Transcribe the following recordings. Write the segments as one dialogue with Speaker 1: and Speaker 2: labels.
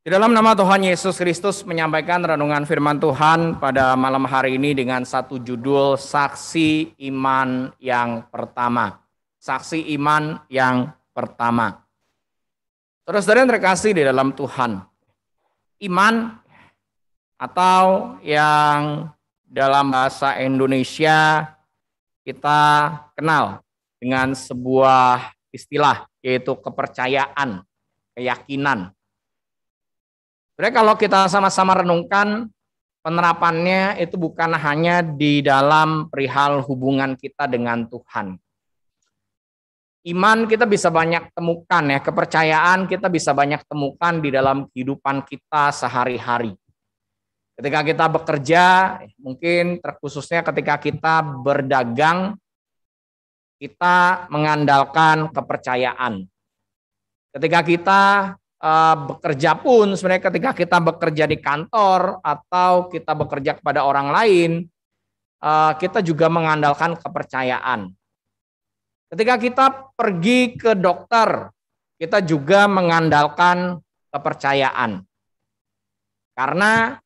Speaker 1: Di dalam nama Tuhan Yesus Kristus menyampaikan renungan firman Tuhan pada malam hari ini dengan satu judul Saksi Iman yang Pertama. Saksi Iman yang Pertama. Terus dari yang terkasih di dalam Tuhan. Iman atau yang dalam bahasa Indonesia kita kenal dengan sebuah istilah yaitu kepercayaan, keyakinan, Sebenarnya kalau kita sama-sama renungkan penerapannya itu bukan hanya di dalam perihal hubungan kita dengan Tuhan. Iman kita bisa banyak temukan ya, kepercayaan kita bisa banyak temukan di dalam kehidupan kita sehari-hari. Ketika kita bekerja, mungkin terkhususnya ketika kita berdagang, kita mengandalkan kepercayaan. Ketika kita Eh, bekerja pun sebenarnya ketika kita bekerja di kantor atau kita bekerja kepada orang lain eh, kita juga mengandalkan kepercayaan. Ketika kita pergi ke dokter, kita juga mengandalkan kepercayaan. Karena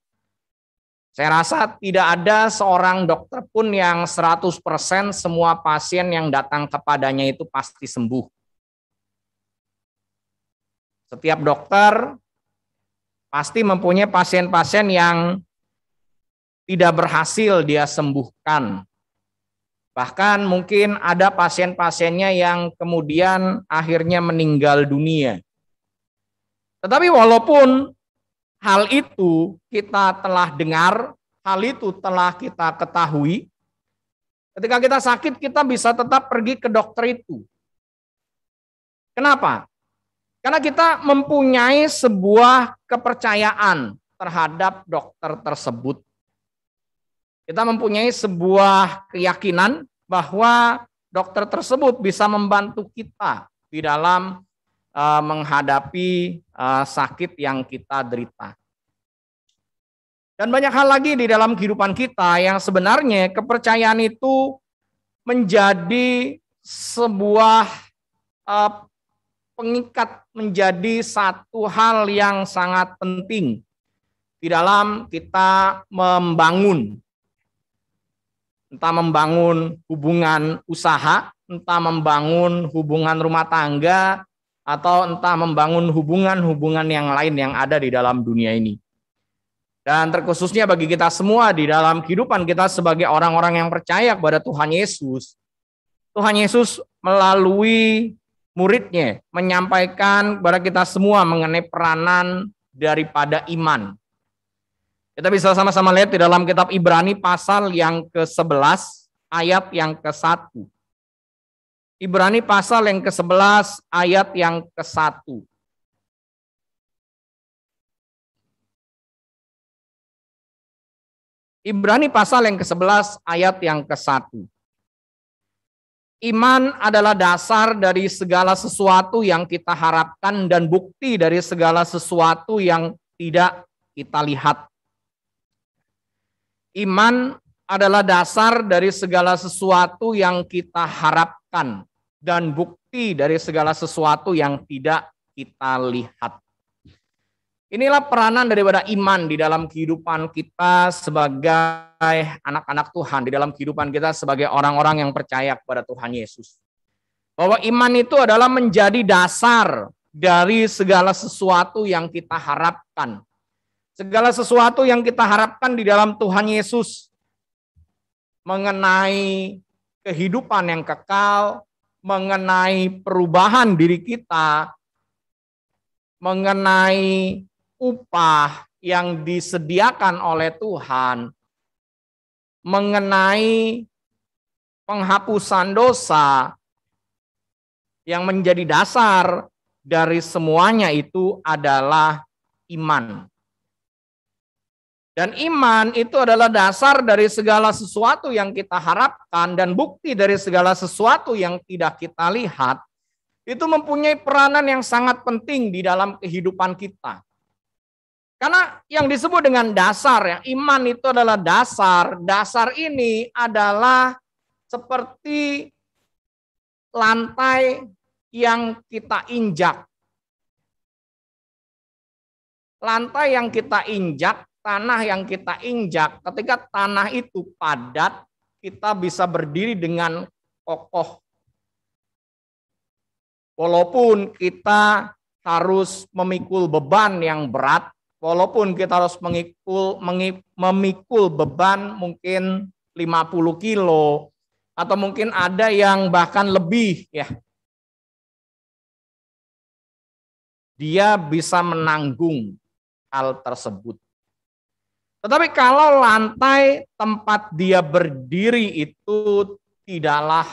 Speaker 1: saya rasa tidak ada seorang dokter pun yang 100% semua pasien yang datang kepadanya itu pasti sembuh setiap dokter pasti mempunyai pasien-pasien yang tidak berhasil dia sembuhkan. Bahkan mungkin ada pasien-pasiennya yang kemudian akhirnya meninggal dunia. Tetapi walaupun hal itu kita telah dengar, hal itu telah kita ketahui, ketika kita sakit kita bisa tetap pergi ke dokter itu. Kenapa? Karena kita mempunyai sebuah kepercayaan terhadap dokter tersebut. Kita mempunyai sebuah keyakinan bahwa dokter tersebut bisa membantu kita di dalam uh, menghadapi uh, sakit yang kita derita. Dan banyak hal lagi di dalam kehidupan kita yang sebenarnya kepercayaan itu menjadi sebuah uh, pengikat menjadi satu hal yang sangat penting di dalam kita membangun entah membangun hubungan usaha, entah membangun hubungan rumah tangga atau entah membangun hubungan-hubungan yang lain yang ada di dalam dunia ini. Dan terkhususnya bagi kita semua di dalam kehidupan kita sebagai orang-orang yang percaya kepada Tuhan Yesus. Tuhan Yesus melalui muridnya menyampaikan kepada kita semua mengenai peranan daripada iman. Kita bisa sama-sama lihat di dalam kitab Ibrani pasal yang ke-11 ayat yang ke-1.
Speaker 2: Ibrani pasal yang ke-11 ayat yang ke-1. Ibrani pasal yang ke-11 ayat yang ke-1.
Speaker 1: Iman adalah dasar dari segala sesuatu yang kita harapkan dan bukti dari segala sesuatu yang tidak kita lihat. Iman adalah dasar dari segala sesuatu yang kita harapkan dan bukti dari segala sesuatu yang tidak kita lihat. Inilah peranan daripada iman di dalam kehidupan kita sebagai anak-anak Tuhan, di dalam kehidupan kita sebagai orang-orang yang percaya kepada Tuhan Yesus. Bahwa iman itu adalah menjadi dasar dari segala sesuatu yang kita harapkan. Segala sesuatu yang kita harapkan di dalam Tuhan Yesus mengenai kehidupan yang kekal, mengenai perubahan diri kita, mengenai upah yang disediakan oleh Tuhan mengenai penghapusan dosa yang menjadi dasar dari semuanya itu adalah iman. Dan iman itu adalah dasar dari segala sesuatu yang kita harapkan dan bukti dari segala sesuatu yang tidak kita lihat. Itu mempunyai peranan yang sangat penting di dalam kehidupan kita. Karena yang disebut dengan dasar, ya, iman itu adalah dasar. Dasar ini adalah seperti
Speaker 2: lantai yang kita injak. Lantai yang kita injak, tanah yang kita injak,
Speaker 1: ketika tanah itu padat, kita bisa berdiri dengan kokoh. Walaupun kita harus memikul beban yang berat, walaupun kita harus mengikul, mengik, memikul beban mungkin 50 kilo atau mungkin ada yang
Speaker 2: bahkan lebih ya. Dia bisa menanggung hal tersebut. Tetapi kalau
Speaker 1: lantai tempat dia berdiri itu tidaklah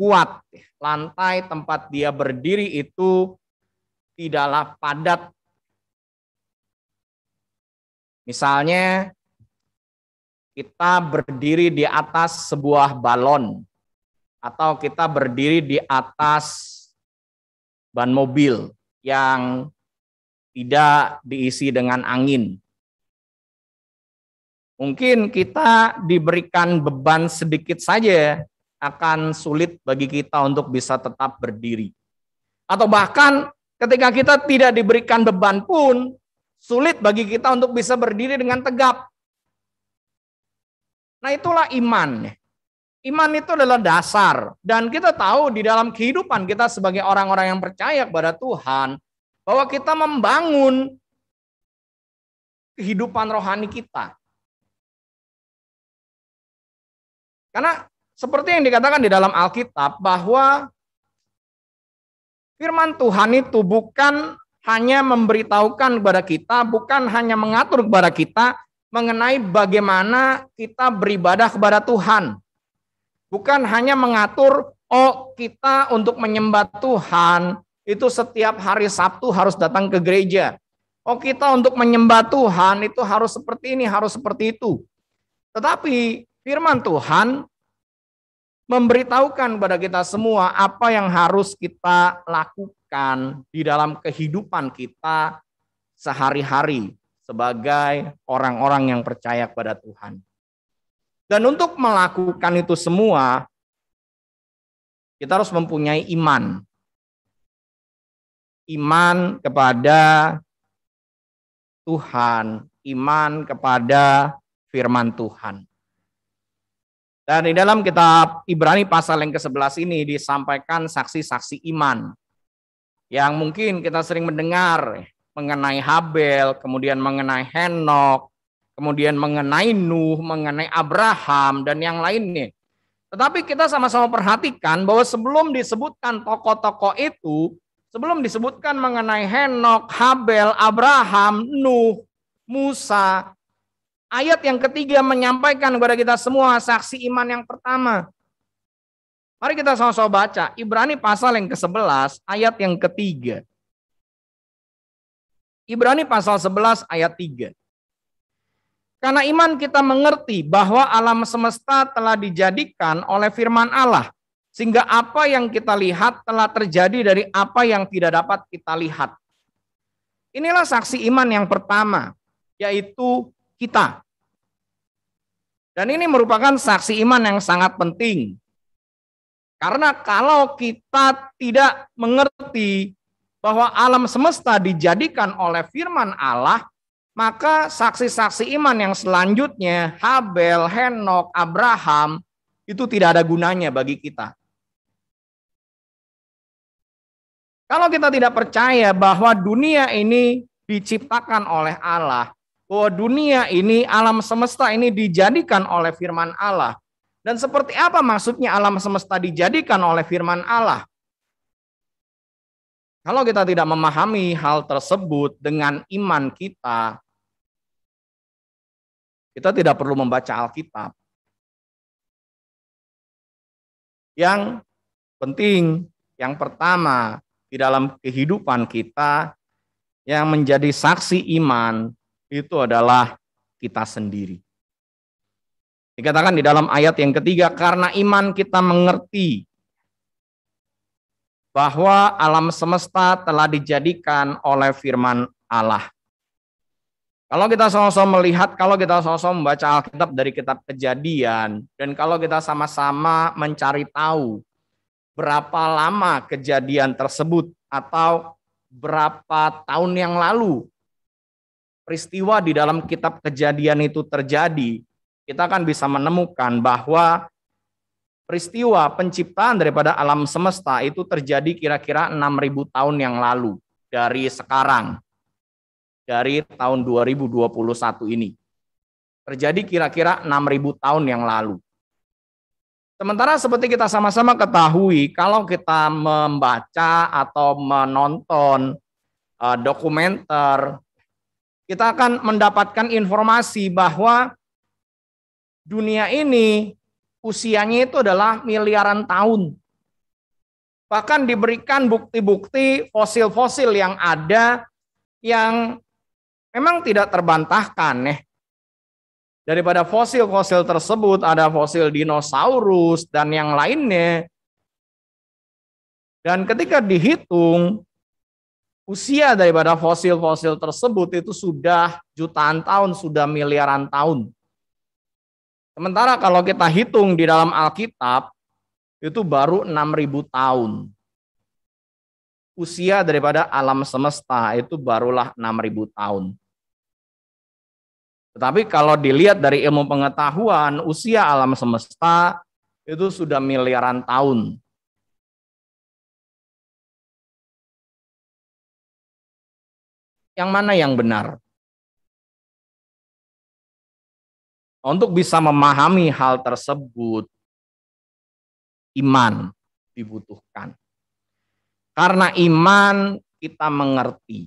Speaker 1: kuat, ya. lantai tempat dia berdiri itu tidaklah padat Misalnya kita berdiri di atas sebuah balon atau kita berdiri di atas ban mobil yang tidak diisi dengan angin. Mungkin kita diberikan beban sedikit saja akan sulit bagi kita untuk bisa tetap berdiri. Atau bahkan ketika kita tidak diberikan beban pun, sulit bagi kita untuk bisa berdiri dengan tegap. Nah, itulah iman. Iman itu adalah dasar dan kita tahu di dalam kehidupan kita sebagai orang-orang yang percaya kepada Tuhan
Speaker 2: bahwa kita membangun kehidupan rohani kita. Karena seperti yang dikatakan di dalam Alkitab bahwa firman Tuhan itu bukan
Speaker 1: hanya memberitahukan kepada kita, bukan hanya mengatur kepada kita mengenai bagaimana kita beribadah kepada Tuhan. Bukan hanya mengatur, oh kita untuk menyembah Tuhan, itu setiap hari Sabtu harus datang ke gereja. Oh kita untuk menyembah Tuhan itu harus seperti ini, harus seperti itu. Tetapi firman Tuhan memberitahukan kepada kita semua apa yang harus kita lakukan di dalam kehidupan kita sehari-hari sebagai orang-orang yang percaya
Speaker 2: kepada Tuhan. Dan untuk melakukan itu semua, kita harus mempunyai iman. Iman kepada Tuhan, iman kepada
Speaker 1: firman Tuhan. Dan di dalam kitab Ibrani pasal yang ke-11 ini disampaikan saksi-saksi iman. Yang mungkin kita sering mendengar mengenai Habel, kemudian mengenai Henok, kemudian mengenai Nuh, mengenai Abraham, dan yang lainnya. Tetapi kita sama-sama perhatikan bahwa sebelum disebutkan tokoh-tokoh itu, sebelum disebutkan mengenai Henok, Habel, Abraham, Nuh, Musa, Ayat yang ketiga menyampaikan kepada kita semua saksi iman yang pertama. Mari kita sama-sama baca Ibrani pasal yang ke-11 ayat yang ketiga. Ibrani pasal 11 ayat 3. Karena iman kita mengerti bahwa alam semesta telah dijadikan oleh firman Allah. Sehingga apa yang kita lihat telah terjadi dari apa yang tidak dapat kita lihat. Inilah saksi iman yang pertama, yaitu kita. Dan ini merupakan saksi iman yang sangat penting. Karena kalau kita tidak mengerti bahwa alam semesta dijadikan oleh firman Allah, maka saksi-saksi iman yang selanjutnya Habel, Henok, Abraham itu tidak ada gunanya bagi kita. Kalau kita tidak percaya bahwa dunia ini diciptakan oleh Allah, bahwa dunia ini, alam semesta ini dijadikan oleh firman Allah. Dan seperti apa maksudnya alam semesta dijadikan oleh firman Allah? Kalau kita tidak memahami
Speaker 2: hal tersebut dengan iman kita, kita tidak perlu membaca Alkitab.
Speaker 1: Yang penting, yang pertama di dalam kehidupan kita yang menjadi saksi iman itu adalah kita sendiri. Dikatakan di dalam ayat yang ketiga, karena iman kita mengerti bahwa alam semesta telah dijadikan oleh firman Allah. Kalau kita sama melihat, kalau kita sama membaca Alkitab dari kitab kejadian, dan kalau kita sama-sama mencari tahu berapa lama kejadian tersebut atau berapa tahun yang lalu peristiwa di dalam kitab kejadian itu terjadi, kita akan bisa menemukan bahwa peristiwa penciptaan daripada alam semesta itu terjadi kira-kira 6.000 tahun yang lalu dari sekarang, dari tahun 2021 ini. Terjadi kira-kira 6.000 tahun yang lalu. Sementara seperti kita sama-sama ketahui, kalau kita membaca atau menonton eh, dokumenter kita akan mendapatkan informasi bahwa dunia ini usianya itu adalah miliaran tahun. Bahkan diberikan bukti-bukti fosil-fosil yang ada yang memang tidak terbantahkan Eh. Daripada fosil-fosil tersebut ada fosil dinosaurus dan yang lainnya. Dan ketika dihitung usia daripada fosil-fosil tersebut itu sudah jutaan tahun, sudah miliaran tahun. Sementara kalau kita hitung di dalam Alkitab, itu baru 6.000 tahun. Usia daripada alam semesta itu barulah 6.000 tahun. Tetapi kalau dilihat
Speaker 2: dari ilmu pengetahuan, usia alam semesta itu sudah miliaran tahun. Yang mana yang benar? Untuk bisa memahami hal tersebut,
Speaker 1: iman dibutuhkan. Karena iman kita mengerti.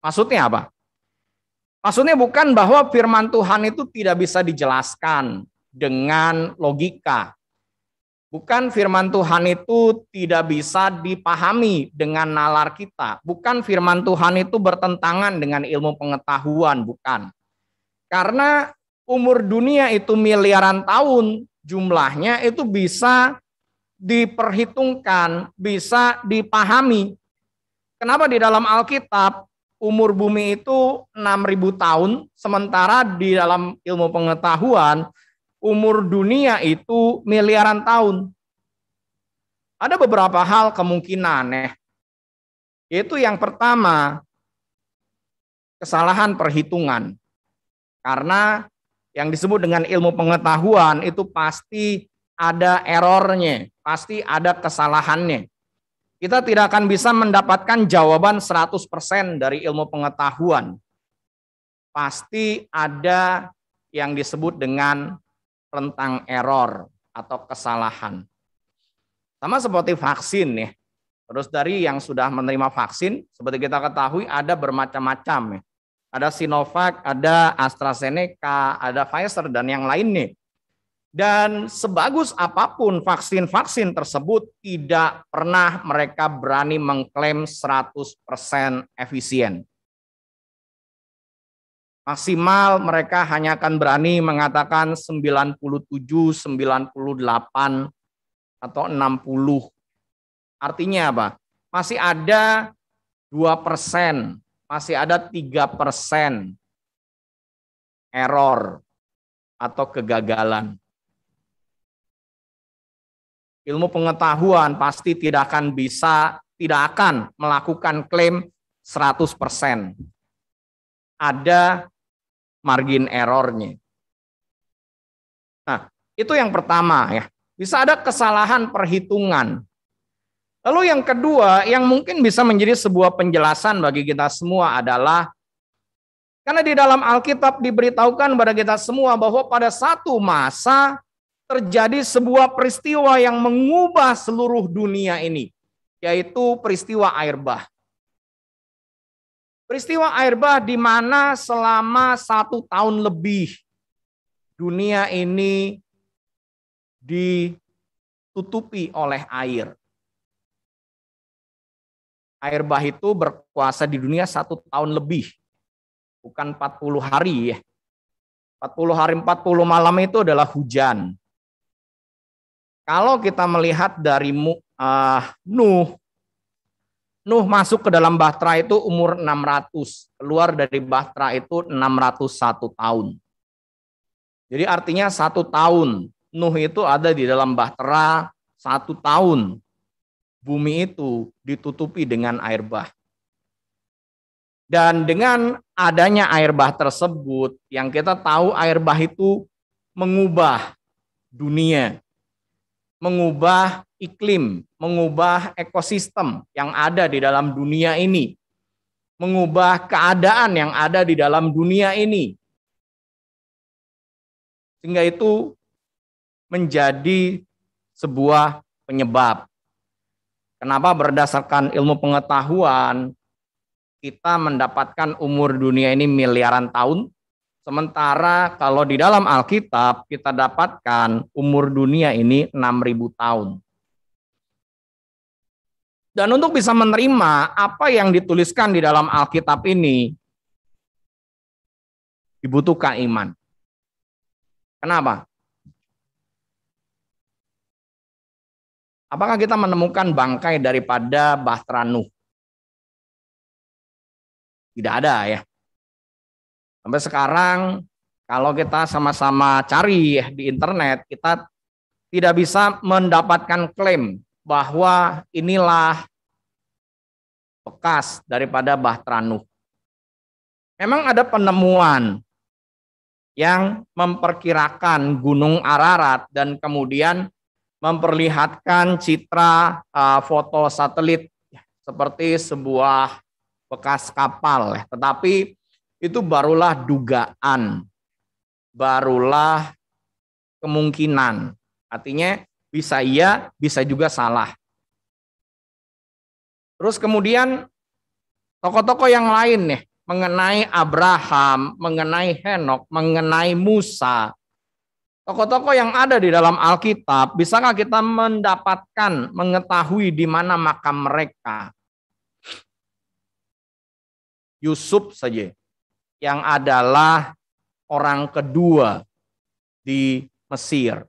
Speaker 1: Maksudnya apa? Maksudnya bukan bahwa firman Tuhan itu tidak bisa dijelaskan dengan logika, Bukan firman Tuhan itu tidak bisa dipahami dengan nalar kita. Bukan firman Tuhan itu bertentangan dengan ilmu pengetahuan, bukan. Karena umur dunia itu miliaran tahun, jumlahnya itu bisa diperhitungkan, bisa dipahami. Kenapa di dalam Alkitab umur bumi itu 6000 tahun, sementara di dalam ilmu pengetahuan umur dunia itu miliaran tahun. Ada beberapa hal kemungkinan aneh. Ya. Itu yang pertama, kesalahan perhitungan. Karena yang disebut dengan ilmu pengetahuan itu pasti ada errornya, pasti ada kesalahannya. Kita tidak akan bisa mendapatkan jawaban 100% dari ilmu pengetahuan. Pasti ada yang disebut dengan rentang error atau kesalahan. Sama seperti vaksin nih. Terus dari yang sudah menerima vaksin, seperti kita ketahui ada bermacam-macam ya. Ada Sinovac, ada AstraZeneca, ada Pfizer dan yang lain nih. Dan sebagus apapun vaksin-vaksin tersebut tidak pernah mereka berani mengklaim 100% efisien. Maksimal mereka hanya akan berani mengatakan 97, 98, atau 60. Artinya apa? Masih ada 2
Speaker 2: persen, masih ada 3 persen error atau kegagalan.
Speaker 1: Ilmu pengetahuan pasti tidak akan bisa, tidak akan melakukan klaim 100%. Ada margin errornya. Nah, itu yang pertama ya. Bisa ada kesalahan perhitungan. Lalu yang kedua yang mungkin bisa menjadi sebuah penjelasan bagi kita semua adalah karena di dalam Alkitab diberitahukan kepada kita semua bahwa pada satu masa terjadi sebuah peristiwa yang mengubah seluruh dunia ini, yaitu peristiwa air bah. Peristiwa air bah di mana selama satu tahun lebih
Speaker 2: dunia ini ditutupi oleh air. Air bah itu
Speaker 1: berkuasa di dunia satu tahun lebih, bukan 40 hari ya. 40 hari 40 malam itu adalah hujan. Kalau kita melihat dari uh, Nuh, Nuh masuk ke dalam Bahtera itu umur 600, keluar dari Bahtera itu 601 tahun. Jadi artinya satu tahun Nuh itu ada di dalam Bahtera satu tahun. Bumi itu ditutupi dengan air bah. Dan dengan adanya air bah tersebut, yang kita tahu air bah itu mengubah dunia, mengubah iklim, mengubah ekosistem yang ada di dalam dunia ini, mengubah keadaan yang ada di dalam dunia ini. Sehingga itu menjadi sebuah penyebab. Kenapa berdasarkan ilmu pengetahuan kita mendapatkan umur dunia ini miliaran tahun, sementara kalau di dalam Alkitab kita dapatkan umur dunia ini 6000 tahun. Dan untuk bisa menerima apa yang dituliskan
Speaker 2: di dalam Alkitab ini, dibutuhkan iman. Kenapa? Apakah kita menemukan bangkai daripada Bahtera Nuh? Tidak ada ya. Sampai sekarang kalau
Speaker 1: kita sama-sama cari ya di internet, kita tidak bisa mendapatkan klaim bahwa inilah bekas daripada Bahtranu. Memang ada penemuan yang memperkirakan Gunung Ararat dan kemudian memperlihatkan citra uh, foto satelit ya, seperti sebuah bekas kapal. Tetapi itu barulah dugaan, barulah kemungkinan. Artinya bisa iya, bisa juga salah. Terus kemudian tokoh-tokoh yang lain nih mengenai Abraham, mengenai Henok, mengenai Musa. Tokoh-tokoh yang ada di dalam Alkitab, bisakah kita mendapatkan, mengetahui di mana makam mereka? Yusuf saja, yang adalah orang kedua di Mesir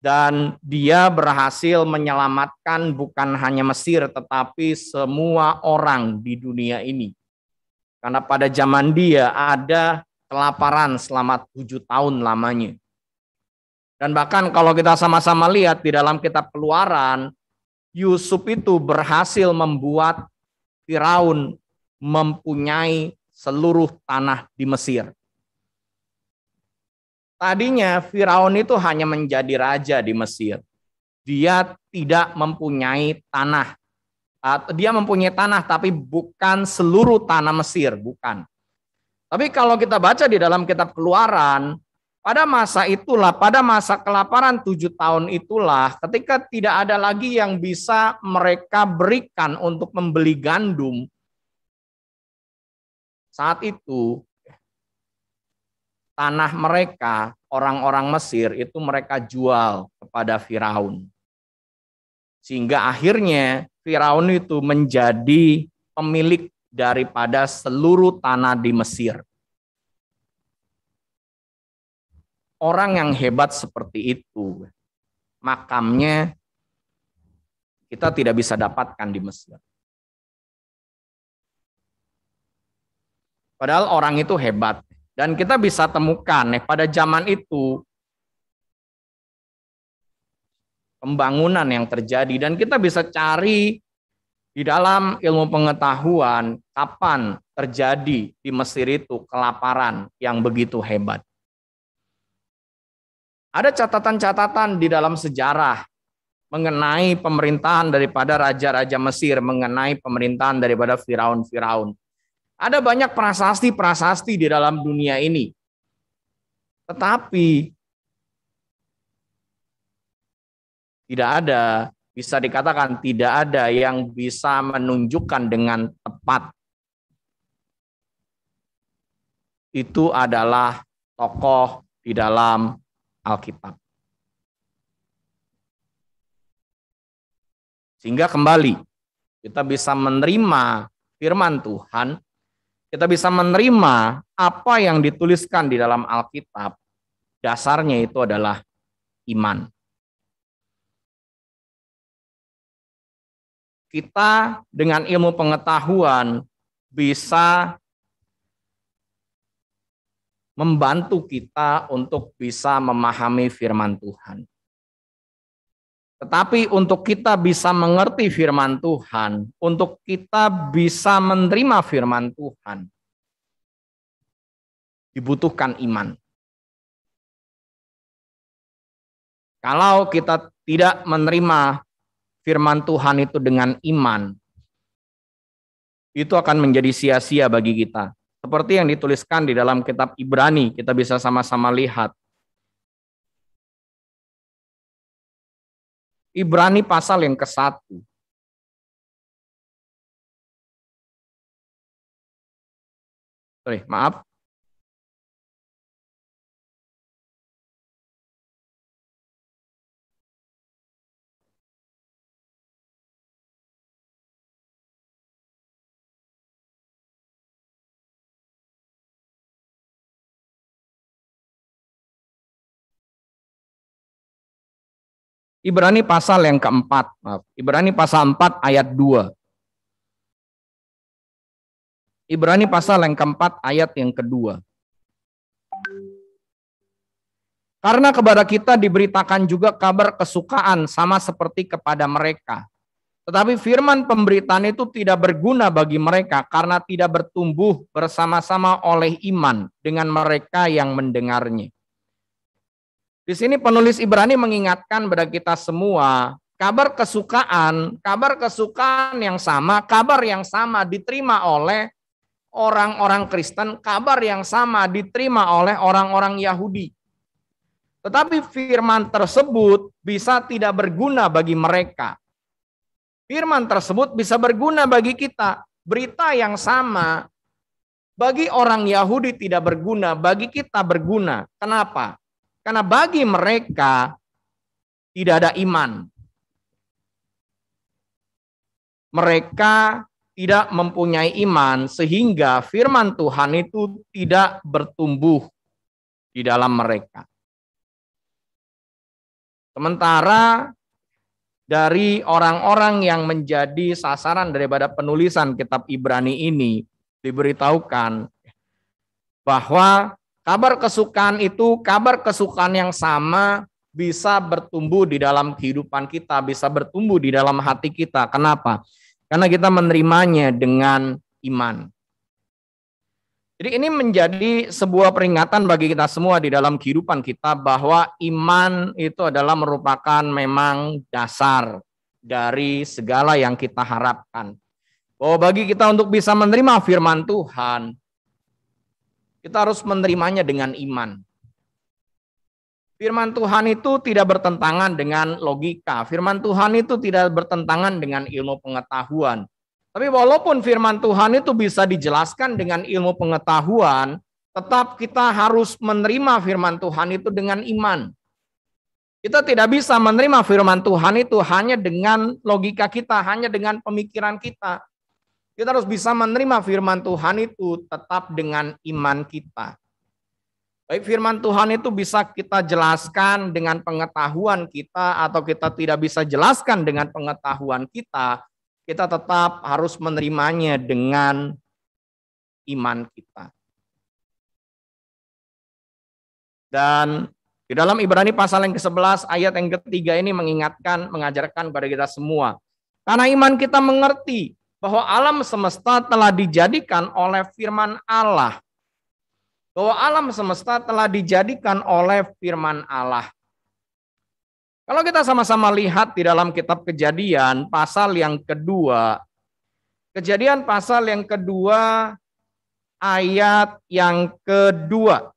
Speaker 1: dan dia berhasil menyelamatkan bukan hanya Mesir tetapi semua orang di dunia ini. Karena pada zaman dia ada kelaparan selama tujuh tahun lamanya. Dan bahkan kalau kita sama-sama lihat di dalam kitab keluaran, Yusuf itu berhasil membuat Firaun mempunyai seluruh tanah di Mesir. Tadinya Firaun itu hanya menjadi raja di Mesir. Dia tidak mempunyai tanah. Dia mempunyai tanah tapi bukan seluruh tanah Mesir, bukan. Tapi kalau kita baca di dalam kitab Keluaran, pada masa itulah, pada masa kelaparan tujuh tahun itulah, ketika tidak ada lagi yang bisa mereka berikan untuk membeli gandum, saat itu tanah mereka, orang-orang Mesir itu mereka jual kepada Firaun. Sehingga akhirnya Firaun itu menjadi pemilik daripada seluruh tanah di Mesir. Orang yang hebat seperti itu, makamnya kita tidak bisa dapatkan di Mesir. Padahal orang itu hebat, dan kita bisa temukan nih pada zaman itu pembangunan yang terjadi dan kita bisa cari di dalam ilmu pengetahuan kapan terjadi di Mesir itu kelaparan yang begitu hebat. Ada catatan-catatan di dalam sejarah mengenai pemerintahan daripada raja-raja Mesir, mengenai pemerintahan daripada Firaun-Firaun. Ada banyak prasasti-prasasti di dalam dunia ini. Tetapi tidak ada, bisa dikatakan tidak ada yang bisa menunjukkan dengan tepat itu adalah tokoh di dalam Alkitab. Sehingga kembali kita bisa menerima firman Tuhan kita bisa menerima apa yang dituliskan di dalam
Speaker 2: Alkitab, dasarnya itu adalah iman. Kita dengan ilmu pengetahuan bisa
Speaker 1: membantu kita untuk bisa memahami firman Tuhan. Tetapi untuk kita bisa mengerti firman Tuhan, untuk kita
Speaker 2: bisa menerima firman Tuhan, dibutuhkan iman. Kalau kita tidak menerima firman Tuhan itu dengan iman,
Speaker 1: itu akan menjadi sia-sia bagi kita. Seperti yang dituliskan di dalam kitab Ibrani, kita
Speaker 2: bisa sama-sama lihat Ibrani pasal yang ke-1. Sorry, maaf. Ibrani pasal yang keempat, maaf. Ibrani pasal 4 ayat 2.
Speaker 1: Ibrani pasal yang keempat ayat yang kedua. Karena kepada kita diberitakan juga kabar kesukaan sama seperti kepada mereka. Tetapi firman pemberitaan itu tidak berguna bagi mereka karena tidak bertumbuh bersama-sama oleh iman dengan mereka yang mendengarnya. Di sini penulis Ibrani mengingatkan kepada kita semua, kabar kesukaan, kabar kesukaan yang sama, kabar yang sama diterima oleh orang-orang Kristen, kabar yang sama diterima oleh orang-orang Yahudi. Tetapi firman tersebut bisa tidak berguna bagi mereka. Firman tersebut bisa berguna bagi kita. Berita yang sama bagi orang Yahudi tidak berguna, bagi kita berguna. Kenapa? Karena bagi mereka tidak ada iman. Mereka tidak mempunyai iman sehingga firman Tuhan itu tidak bertumbuh di dalam mereka. Sementara dari orang-orang yang menjadi sasaran daripada penulisan kitab Ibrani ini diberitahukan bahwa Kabar kesukaan itu, kabar kesukaan yang sama bisa bertumbuh di dalam kehidupan kita, bisa bertumbuh di dalam hati kita. Kenapa? Karena kita menerimanya dengan iman. Jadi ini menjadi sebuah peringatan bagi kita semua di dalam kehidupan kita bahwa iman itu adalah merupakan memang dasar dari segala yang kita harapkan. Bahwa bagi kita untuk bisa menerima firman Tuhan, kita harus menerimanya dengan iman. Firman Tuhan itu tidak bertentangan dengan logika. Firman Tuhan itu tidak bertentangan dengan ilmu pengetahuan. Tapi walaupun firman Tuhan itu bisa dijelaskan dengan ilmu pengetahuan, tetap kita harus menerima firman Tuhan itu dengan iman. Kita tidak bisa menerima firman Tuhan itu hanya dengan logika kita, hanya dengan pemikiran kita. Kita harus bisa menerima firman Tuhan itu tetap dengan iman kita. Baik firman Tuhan itu bisa kita jelaskan dengan pengetahuan kita atau kita tidak bisa jelaskan dengan pengetahuan kita, kita tetap harus menerimanya
Speaker 2: dengan iman kita. Dan di dalam Ibrani pasal yang ke-11 ayat yang ketiga ini mengingatkan,
Speaker 1: mengajarkan kepada kita semua. Karena iman kita mengerti bahwa alam semesta telah dijadikan oleh firman Allah. Bahwa alam semesta telah dijadikan oleh firman Allah. Kalau kita sama-sama lihat di dalam kitab Kejadian pasal yang kedua, Kejadian pasal
Speaker 2: yang kedua ayat yang kedua.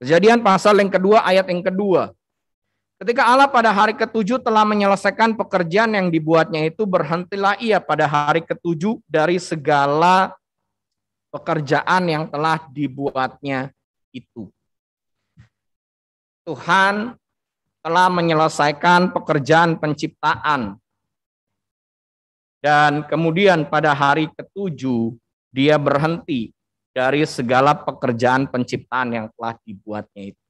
Speaker 2: Kejadian pasal yang
Speaker 1: kedua ayat yang kedua. Ketika Allah pada hari ketujuh telah menyelesaikan pekerjaan yang dibuatnya itu, berhentilah ia pada hari ketujuh dari segala pekerjaan yang telah dibuatnya itu. Tuhan telah menyelesaikan pekerjaan penciptaan. Dan kemudian pada hari ketujuh, dia berhenti dari segala pekerjaan penciptaan yang telah dibuatnya itu.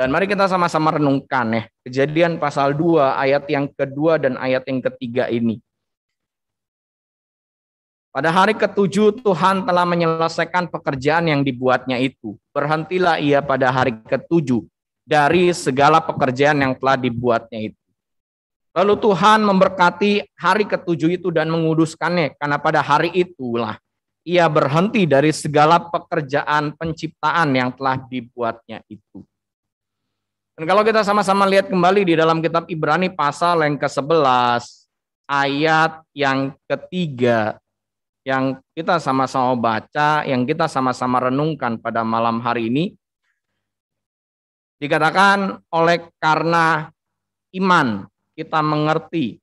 Speaker 1: Dan mari kita sama-sama renungkan ya, kejadian pasal 2 ayat yang kedua dan ayat yang ketiga ini. Pada hari ketujuh Tuhan telah menyelesaikan pekerjaan yang dibuatnya itu. Berhentilah ia pada hari ketujuh dari segala pekerjaan yang telah dibuatnya itu. Lalu Tuhan memberkati hari ketujuh itu dan menguduskannya karena pada hari itulah ia berhenti dari segala pekerjaan penciptaan yang telah dibuatnya itu. Dan kalau kita sama-sama lihat kembali di dalam kitab Ibrani pasal yang ke-11 ayat yang ketiga yang kita sama-sama baca, yang kita sama-sama renungkan pada malam hari ini dikatakan oleh karena iman
Speaker 2: kita mengerti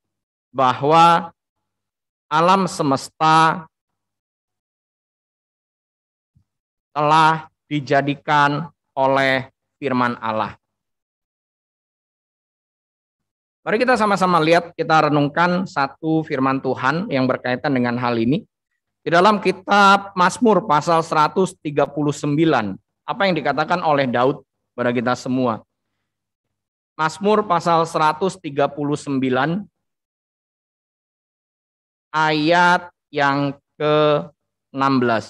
Speaker 2: bahwa alam semesta telah dijadikan oleh firman Allah.
Speaker 1: Mari kita sama-sama lihat, kita renungkan satu firman Tuhan yang berkaitan dengan hal ini. Di dalam kitab Mazmur pasal 139, apa yang dikatakan oleh Daud kepada kita semua. Mazmur pasal 139
Speaker 2: ayat yang ke-16.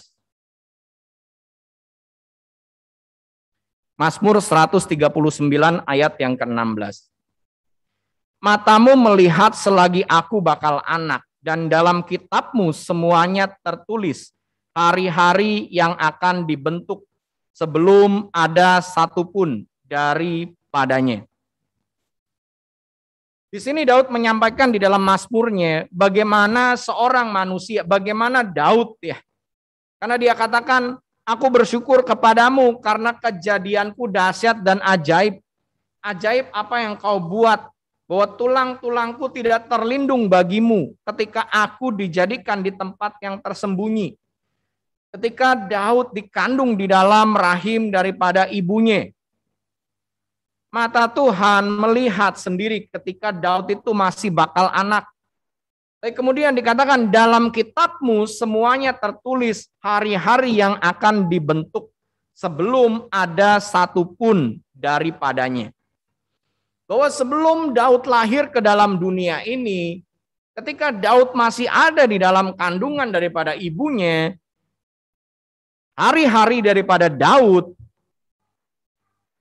Speaker 2: Mazmur 139 ayat yang ke-16.
Speaker 1: Matamu melihat selagi aku bakal anak, dan dalam kitabmu semuanya tertulis hari-hari yang akan dibentuk sebelum ada satupun daripadanya. Di sini Daud menyampaikan di dalam Mazmurnya bagaimana seorang manusia, bagaimana Daud ya. Karena dia katakan, aku bersyukur kepadamu karena kejadianku dahsyat dan ajaib. Ajaib apa yang kau buat bahwa tulang-tulangku tidak terlindung bagimu ketika aku dijadikan di tempat yang tersembunyi. Ketika Daud dikandung di dalam rahim daripada ibunya. Mata Tuhan melihat sendiri ketika Daud itu masih bakal anak. Tapi kemudian dikatakan dalam kitabmu semuanya tertulis hari-hari yang akan dibentuk sebelum ada satupun daripadanya bahwa sebelum Daud lahir ke dalam dunia ini, ketika Daud masih ada di dalam kandungan daripada ibunya, hari-hari daripada Daud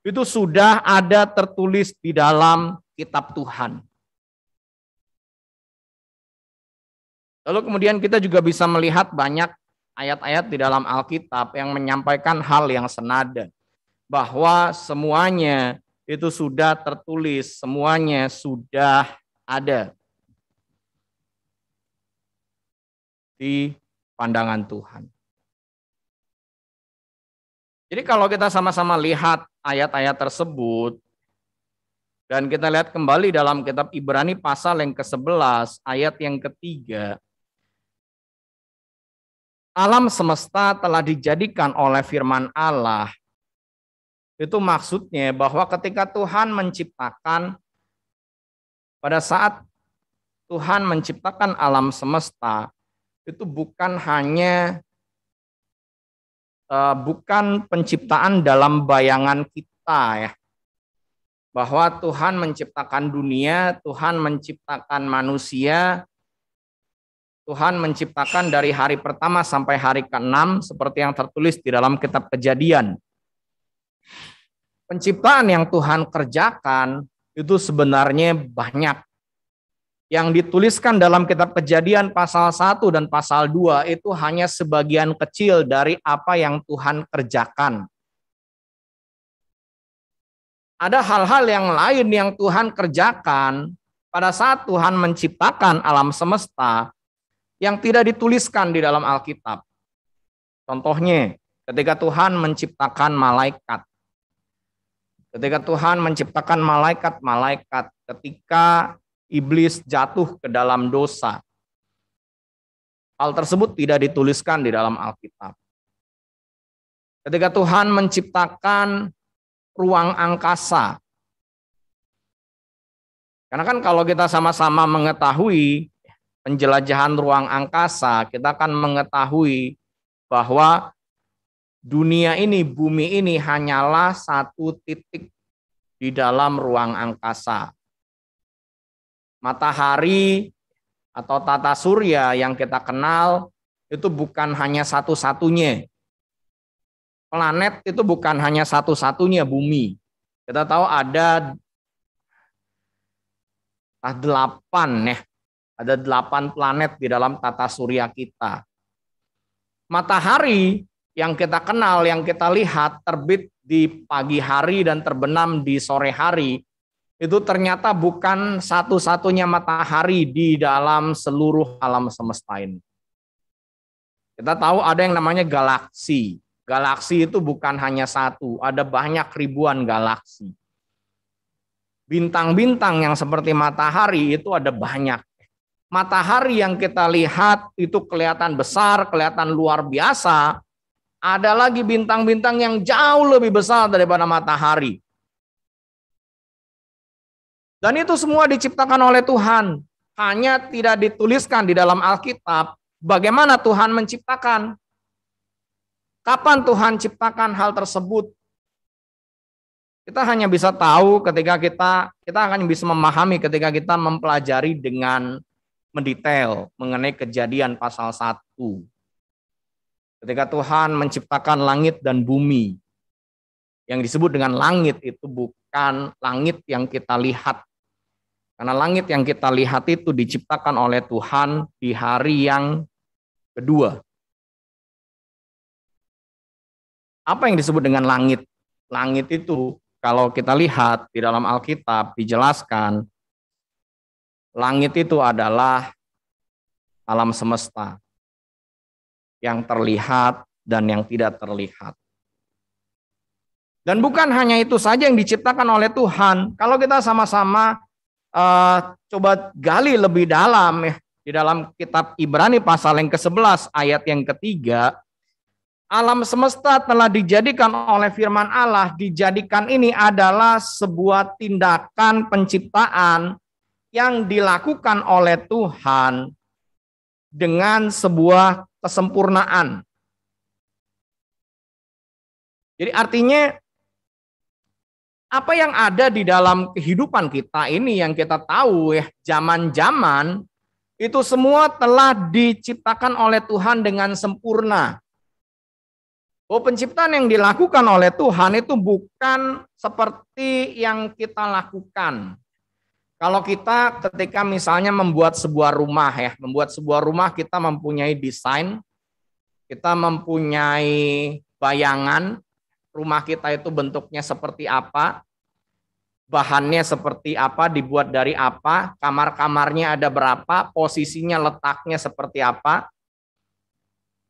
Speaker 2: itu sudah ada tertulis di dalam kitab Tuhan. Lalu kemudian kita juga bisa
Speaker 1: melihat banyak ayat-ayat di dalam Alkitab yang menyampaikan hal yang senada. Bahwa semuanya itu sudah tertulis, semuanya
Speaker 2: sudah ada di pandangan Tuhan. Jadi kalau kita
Speaker 1: sama-sama lihat ayat-ayat tersebut, dan kita lihat kembali dalam kitab Ibrani pasal yang ke-11, ayat yang ketiga, alam semesta telah dijadikan oleh firman Allah itu maksudnya bahwa ketika Tuhan menciptakan pada saat Tuhan menciptakan alam semesta itu bukan hanya eh, bukan penciptaan dalam bayangan kita ya. Bahwa Tuhan menciptakan dunia, Tuhan menciptakan manusia, Tuhan menciptakan dari hari pertama sampai hari keenam seperti yang tertulis di dalam kitab Kejadian. Penciptaan yang Tuhan kerjakan itu sebenarnya banyak. Yang dituliskan dalam kitab kejadian pasal 1 dan pasal 2 itu hanya sebagian kecil dari apa yang Tuhan kerjakan. Ada hal-hal yang lain yang Tuhan kerjakan pada saat Tuhan menciptakan alam semesta yang tidak dituliskan di dalam Alkitab. Contohnya, ketika Tuhan menciptakan malaikat. Ketika Tuhan menciptakan malaikat-malaikat, ketika iblis jatuh ke dalam dosa, hal tersebut
Speaker 2: tidak dituliskan di dalam Alkitab. Ketika Tuhan menciptakan ruang angkasa, karena
Speaker 1: kan kalau kita sama-sama mengetahui penjelajahan ruang angkasa, kita akan mengetahui bahwa dunia ini, bumi ini hanyalah satu titik di dalam ruang angkasa. Matahari atau tata surya yang kita kenal itu bukan hanya satu-satunya. Planet itu bukan hanya satu-satunya bumi. Kita tahu ada delapan ya, ada delapan planet di dalam tata surya kita. Matahari yang kita kenal, yang kita lihat terbit di pagi hari dan terbenam di sore hari, itu ternyata bukan satu-satunya matahari di dalam seluruh alam semesta ini. Kita tahu ada yang namanya galaksi. Galaksi itu bukan hanya satu, ada banyak ribuan galaksi. Bintang-bintang yang seperti matahari itu ada banyak. Matahari yang kita lihat itu kelihatan besar, kelihatan luar biasa, ada lagi bintang-bintang yang jauh lebih besar daripada matahari. Dan itu semua diciptakan oleh Tuhan. Hanya tidak dituliskan di dalam Alkitab bagaimana Tuhan menciptakan. Kapan Tuhan ciptakan hal tersebut? Kita hanya bisa tahu ketika kita kita akan bisa memahami ketika kita mempelajari dengan mendetail mengenai kejadian pasal 1 Ketika Tuhan menciptakan langit dan bumi, yang disebut dengan langit itu bukan langit yang kita lihat. Karena langit yang kita lihat itu diciptakan oleh Tuhan di hari yang
Speaker 2: kedua. Apa yang disebut dengan langit? Langit itu kalau kita lihat di dalam Alkitab dijelaskan
Speaker 1: langit itu adalah alam semesta yang terlihat dan yang tidak terlihat. Dan bukan hanya itu saja yang diciptakan oleh Tuhan. Kalau kita sama-sama uh, coba gali lebih dalam ya di dalam kitab Ibrani pasal yang ke-11 ayat yang ketiga, alam semesta telah dijadikan oleh firman Allah, dijadikan ini adalah sebuah tindakan penciptaan yang dilakukan oleh Tuhan dengan sebuah kesempurnaan. Jadi artinya apa yang ada di dalam kehidupan kita ini yang kita tahu ya zaman-zaman itu semua telah diciptakan oleh Tuhan dengan sempurna. Oh, penciptaan yang dilakukan oleh Tuhan itu bukan seperti yang kita lakukan. Kalau kita ketika misalnya membuat sebuah rumah ya, membuat sebuah rumah kita mempunyai desain, kita mempunyai bayangan rumah kita itu bentuknya seperti apa, bahannya seperti apa, dibuat dari apa, kamar-kamarnya ada berapa, posisinya letaknya seperti apa.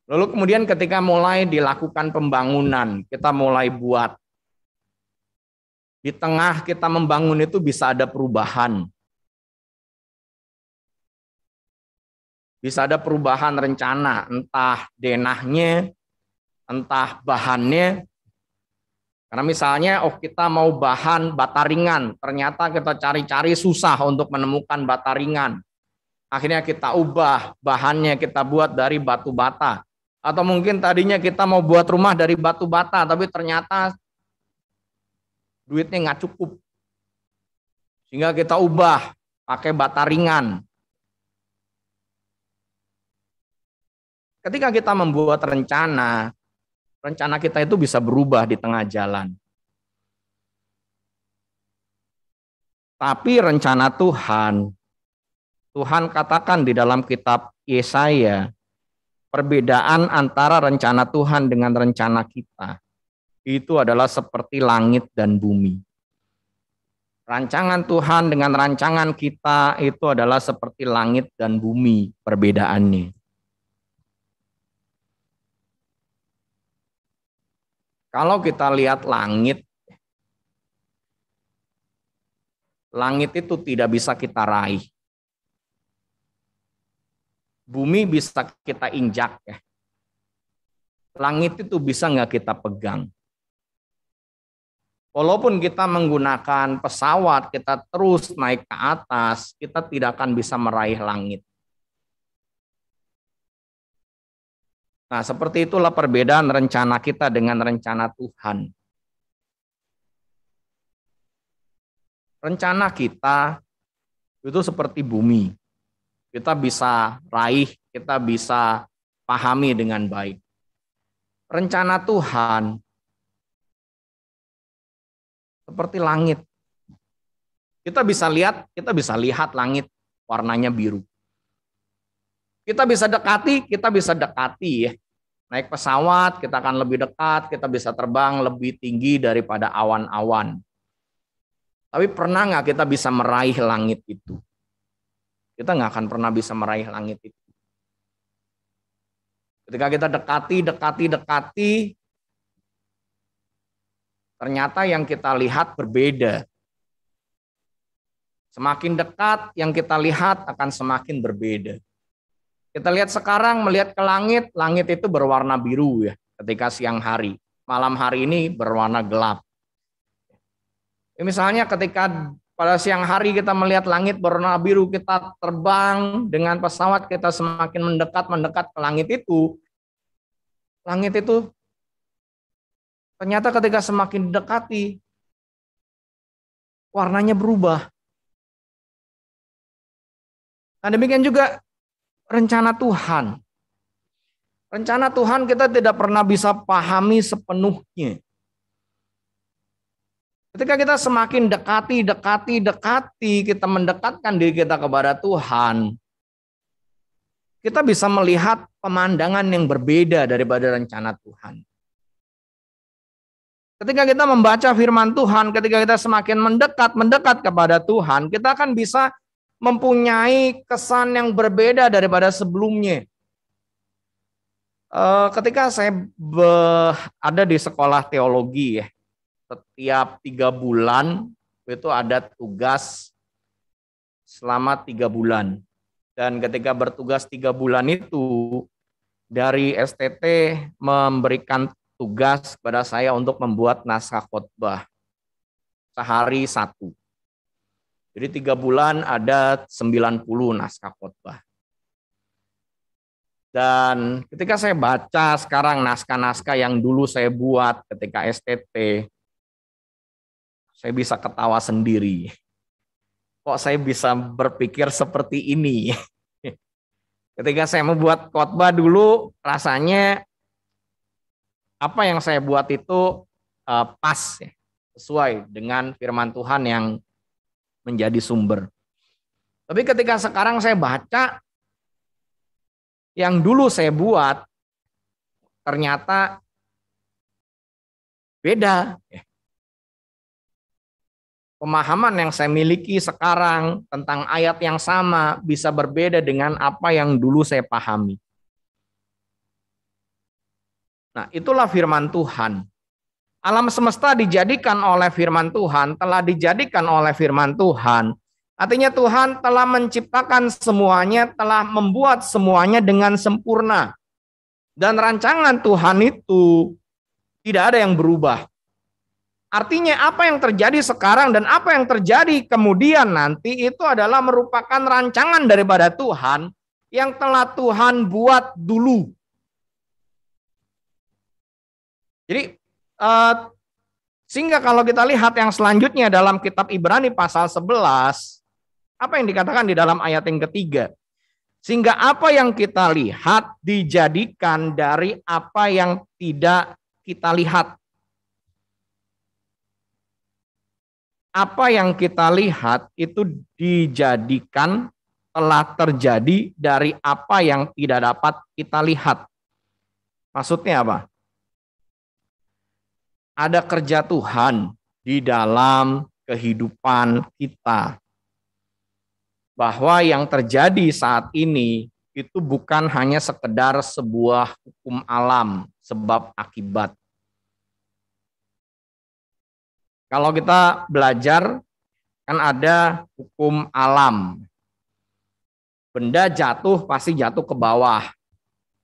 Speaker 1: Lalu kemudian ketika mulai dilakukan pembangunan, kita mulai buat
Speaker 2: di tengah kita membangun itu bisa ada perubahan. Bisa ada perubahan rencana, entah denahnya, entah bahannya.
Speaker 1: Karena misalnya oh kita mau bahan bata ringan, ternyata kita cari-cari susah untuk menemukan bata ringan. Akhirnya kita ubah bahannya, kita buat dari batu bata. Atau mungkin tadinya kita mau buat rumah dari batu bata, tapi ternyata duitnya nggak cukup. Sehingga kita ubah pakai bata ringan. Ketika kita membuat rencana, rencana kita itu bisa berubah di tengah jalan. Tapi rencana Tuhan, Tuhan katakan di dalam kitab Yesaya, perbedaan antara rencana Tuhan dengan rencana kita itu adalah seperti langit dan bumi. Rancangan Tuhan dengan rancangan kita itu adalah seperti langit dan bumi perbedaannya. Kalau kita lihat langit, langit itu tidak bisa kita raih. Bumi bisa kita injak ya. Langit itu bisa nggak kita pegang. Walaupun kita menggunakan pesawat, kita terus naik ke atas, kita tidak akan bisa meraih langit. Nah, seperti itulah perbedaan rencana kita dengan rencana Tuhan. Rencana kita itu seperti bumi. Kita bisa raih, kita bisa pahami dengan baik. Rencana Tuhan seperti langit. Kita bisa lihat, kita bisa lihat langit warnanya biru. Kita bisa dekati, kita bisa dekati ya. Naik pesawat, kita akan lebih dekat, kita bisa terbang lebih tinggi daripada awan-awan. Tapi pernah nggak kita bisa meraih langit itu? Kita nggak akan pernah bisa meraih langit itu. Ketika kita dekati, dekati, dekati, ternyata yang kita lihat berbeda. Semakin dekat yang kita lihat akan semakin berbeda. Kita lihat sekarang melihat ke langit, langit itu berwarna biru ya ketika siang hari. Malam hari ini berwarna gelap. Misalnya ketika pada siang hari kita melihat langit berwarna biru, kita terbang dengan pesawat, kita semakin mendekat-mendekat ke langit itu,
Speaker 2: langit itu Ternyata ketika semakin dekati, warnanya berubah. Nah demikian juga rencana Tuhan.
Speaker 1: Rencana Tuhan kita tidak pernah bisa pahami sepenuhnya. Ketika kita semakin dekati, dekati, dekati, kita mendekatkan diri kita kepada Tuhan, kita bisa melihat pemandangan yang berbeda daripada rencana Tuhan. Ketika kita membaca firman Tuhan, ketika kita semakin mendekat, mendekat kepada Tuhan, kita akan bisa mempunyai kesan yang berbeda daripada sebelumnya. Eh, ketika saya ada di sekolah teologi ya, setiap tiga bulan itu ada tugas selama tiga bulan. Dan ketika bertugas tiga bulan itu, dari STT memberikan tugas kepada saya untuk membuat naskah khotbah sehari satu. Jadi tiga bulan ada 90 naskah khotbah. Dan ketika saya baca sekarang naskah-naskah yang dulu saya buat ketika STT, saya bisa ketawa sendiri. Kok saya bisa berpikir seperti ini? Ketika saya membuat khotbah dulu rasanya apa yang saya buat itu uh, pas ya, sesuai dengan firman Tuhan yang menjadi sumber. Tapi ketika sekarang saya baca yang dulu saya buat
Speaker 2: ternyata beda. Ya. Pemahaman yang saya miliki sekarang tentang
Speaker 1: ayat yang sama bisa berbeda dengan apa yang dulu saya pahami. Nah, itulah firman Tuhan. Alam semesta dijadikan oleh firman Tuhan, telah dijadikan oleh firman Tuhan. Artinya Tuhan telah menciptakan semuanya, telah membuat semuanya dengan sempurna. Dan rancangan Tuhan itu tidak ada yang berubah. Artinya apa yang terjadi sekarang dan apa yang terjadi kemudian nanti itu adalah merupakan rancangan daripada Tuhan yang telah Tuhan buat dulu. Jadi uh, sehingga kalau kita lihat yang selanjutnya dalam kitab Ibrani pasal 11, apa yang dikatakan di dalam ayat yang ketiga? Sehingga apa yang kita lihat dijadikan dari apa yang tidak kita lihat. Apa yang kita lihat itu dijadikan telah terjadi dari apa yang tidak dapat kita lihat. Maksudnya apa? ada kerja Tuhan di dalam kehidupan kita. Bahwa yang terjadi saat ini itu bukan hanya sekedar sebuah hukum alam sebab akibat. Kalau kita belajar kan ada hukum alam. Benda jatuh pasti jatuh ke bawah.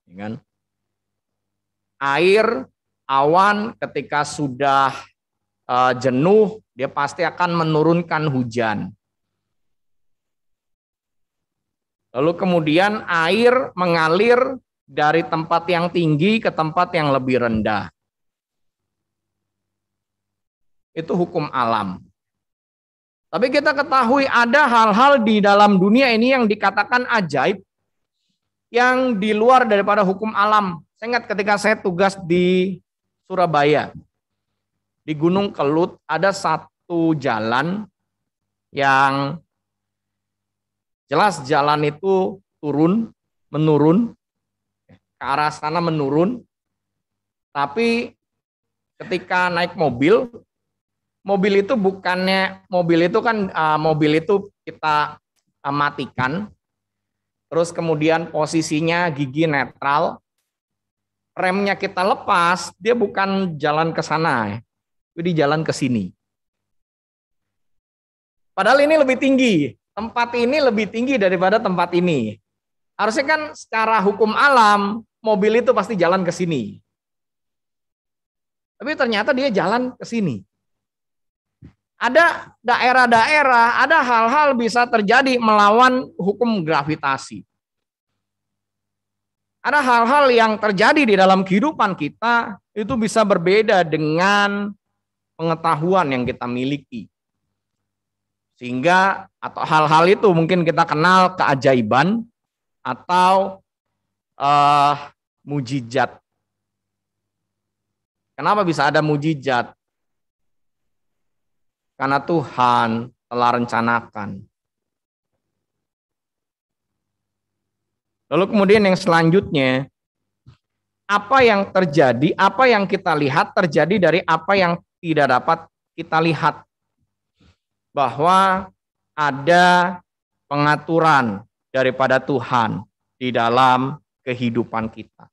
Speaker 1: Ya kan? Air awan ketika sudah eh, jenuh dia pasti akan menurunkan hujan. Lalu kemudian air mengalir dari tempat yang tinggi ke tempat yang lebih rendah. Itu hukum alam. Tapi kita ketahui ada hal-hal di dalam dunia ini yang dikatakan ajaib yang di luar daripada hukum alam. Saya ingat ketika saya tugas di Surabaya. Di Gunung Kelut ada satu jalan yang jelas jalan itu turun, menurun, ke arah sana menurun, tapi ketika naik mobil, mobil itu bukannya mobil itu kan eh, mobil itu kita eh, matikan, terus kemudian posisinya gigi netral, remnya kita lepas, dia bukan jalan ke sana, tapi jalan ke sini. Padahal ini lebih tinggi, tempat ini lebih tinggi daripada tempat ini. Harusnya kan secara hukum alam, mobil itu pasti jalan ke sini. Tapi ternyata dia jalan ke sini. Ada daerah-daerah, ada hal-hal bisa terjadi melawan hukum gravitasi ada hal-hal yang terjadi di dalam kehidupan kita itu bisa berbeda dengan pengetahuan yang kita miliki. Sehingga atau hal-hal itu mungkin kita kenal keajaiban atau uh, mujizat. Kenapa bisa ada mujizat? Karena Tuhan telah rencanakan. Lalu kemudian yang selanjutnya, apa yang terjadi, apa yang kita lihat terjadi dari apa yang tidak dapat kita lihat. Bahwa ada pengaturan daripada Tuhan di dalam kehidupan kita.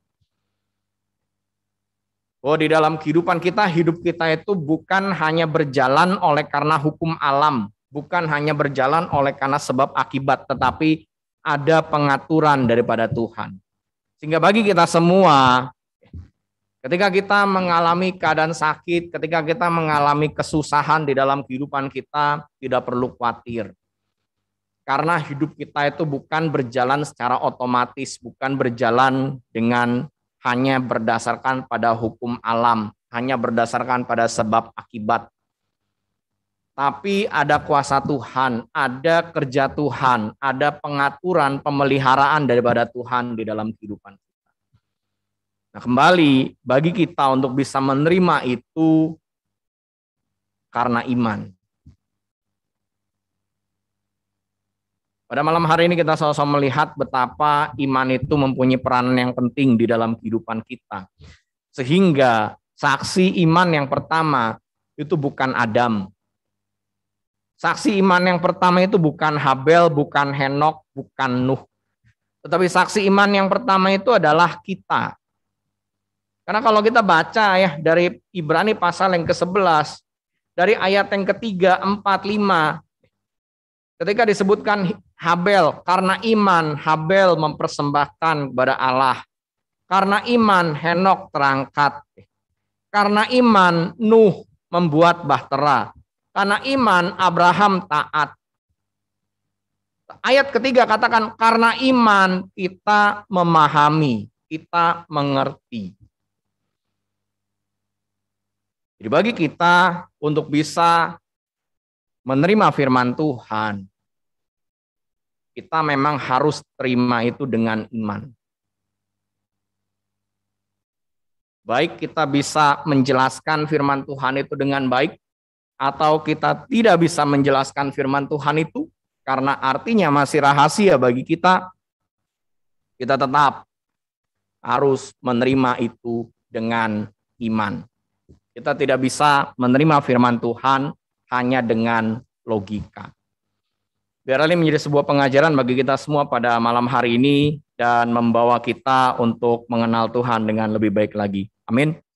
Speaker 1: Oh, di dalam kehidupan kita, hidup kita itu bukan hanya berjalan oleh karena hukum alam, bukan hanya berjalan oleh karena sebab akibat, tetapi ada pengaturan daripada Tuhan. Sehingga bagi kita semua, ketika kita mengalami keadaan sakit, ketika kita mengalami kesusahan di dalam kehidupan kita, tidak perlu khawatir. Karena hidup kita itu bukan berjalan secara otomatis, bukan berjalan dengan hanya berdasarkan pada hukum alam, hanya berdasarkan pada sebab akibat tapi ada kuasa Tuhan, ada kerja Tuhan, ada pengaturan pemeliharaan daripada Tuhan di dalam kehidupan kita. Nah, kembali bagi kita untuk bisa menerima itu karena iman. Pada malam hari ini kita sama-sama melihat betapa iman itu mempunyai peranan yang penting di dalam kehidupan kita. Sehingga saksi iman yang pertama itu bukan Adam, Saksi iman yang pertama itu bukan Habel, bukan Henok, bukan Nuh. Tetapi saksi iman yang pertama itu adalah kita. Karena kalau kita baca ya dari Ibrani pasal yang ke-11, dari ayat yang ketiga, empat, lima, ketika disebutkan Habel, karena iman Habel mempersembahkan kepada Allah. Karena iman Henok terangkat. Karena iman Nuh membuat bahtera. Karena iman Abraham taat. Ayat ketiga katakan karena iman kita memahami, kita mengerti. Jadi bagi kita untuk bisa menerima firman Tuhan, kita memang harus terima itu dengan iman. Baik kita bisa menjelaskan firman Tuhan itu dengan baik, atau kita tidak bisa menjelaskan firman Tuhan itu karena artinya masih rahasia bagi kita, kita tetap harus menerima itu dengan iman. Kita tidak bisa menerima firman Tuhan hanya dengan logika. Biar ini menjadi sebuah pengajaran bagi kita semua pada malam hari ini dan membawa kita untuk mengenal Tuhan dengan lebih baik lagi. Amin.